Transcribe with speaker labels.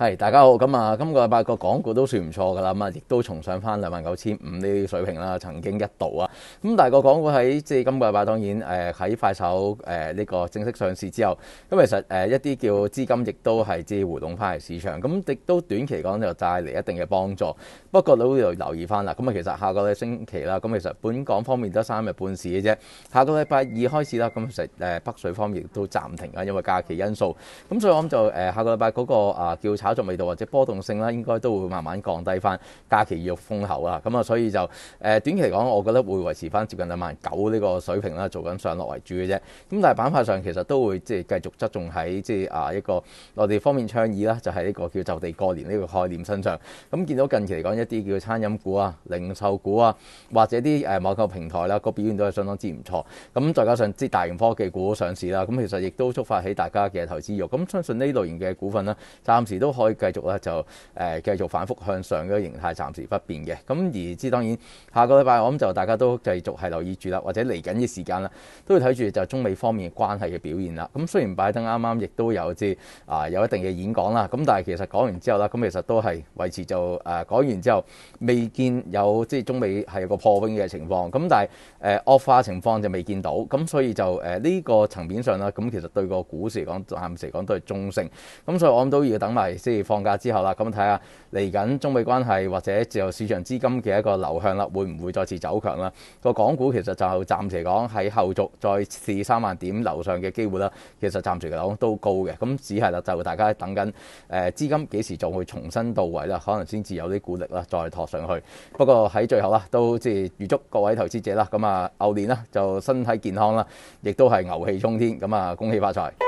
Speaker 1: 系大家好，咁啊，今個禮拜個港股都算唔錯㗎啦，咁啊，亦都重上翻兩萬九千五呢啲水平啦。曾經一度啊，咁但係個港股喺即系今個禮拜當然诶喺快手诶呢個正式上市之後，咁其實誒一啲叫資金亦都係即係回動翻嚟市場，咁亦都短期講就帶嚟一定嘅幫助。不過你要留意翻啦，咁啊其實下個禮星期啦，咁其實本港方面得三日半市嘅啫。下個禮拜二開始啦，咁其實誒北水方面都暫停啊，因為假期因素。咁所以我諗就誒下個禮拜嗰個啊叫炒。炒作味道或者波動性啦，應該都會慢慢降低翻。假期要封口啊，咁啊，所以就誒短期嚟講，我覺得會維持翻接近兩萬九呢個水平啦，做緊上落為主嘅啫。咁但係板塊上其實都會即係繼續側重喺即係啊一個內地方面倡議啦，就係呢個叫就地過年呢個概念身上。咁見到近期嚟講，一啲叫餐飲股啊、零售股啊或者啲誒網購平台啦，個表現都係相當之唔錯。咁再加上即大型科技股上市啦，咁其實亦都觸發起大家嘅投資欲。咁相信呢類型嘅股份呢，暫時都。可以繼續咧，就誒繼續反覆向上嘅形態，暫時不變嘅。咁而之當然，下個禮拜我諗就大家都繼續係留意住啦，或者嚟緊嘅時間啦，都要睇住就中美方面關係嘅表現啦。咁雖然拜登啱啱亦都有即啊有一定嘅演講啦，咁但係其實講完之後啦，咁其實都係維持就誒講完之後未見有即係中美係個破冰嘅情況。咁但係誒惡化情況就未見到。咁所以就誒呢個層面上啦，咁其實對個股市嚟講，暫時講都係中性。咁所以我諗都要等埋。即係放假之後啦，咁睇下嚟緊中美關係或者自由市場資金嘅一個流向啦，會唔會再次走強啦？個港股其實就暫時講喺後續再試三萬點樓上嘅機會啦，其實暫時嚟講都高嘅，咁只係啦就大家等緊誒資金幾時仲會重新到位啦，可能先至有啲股力啦，再托上去。不過喺最後啦，都即係預祝各位投資者啦，咁啊牛年啦就身體健康啦，亦都係牛氣沖天，咁啊恭喜發財！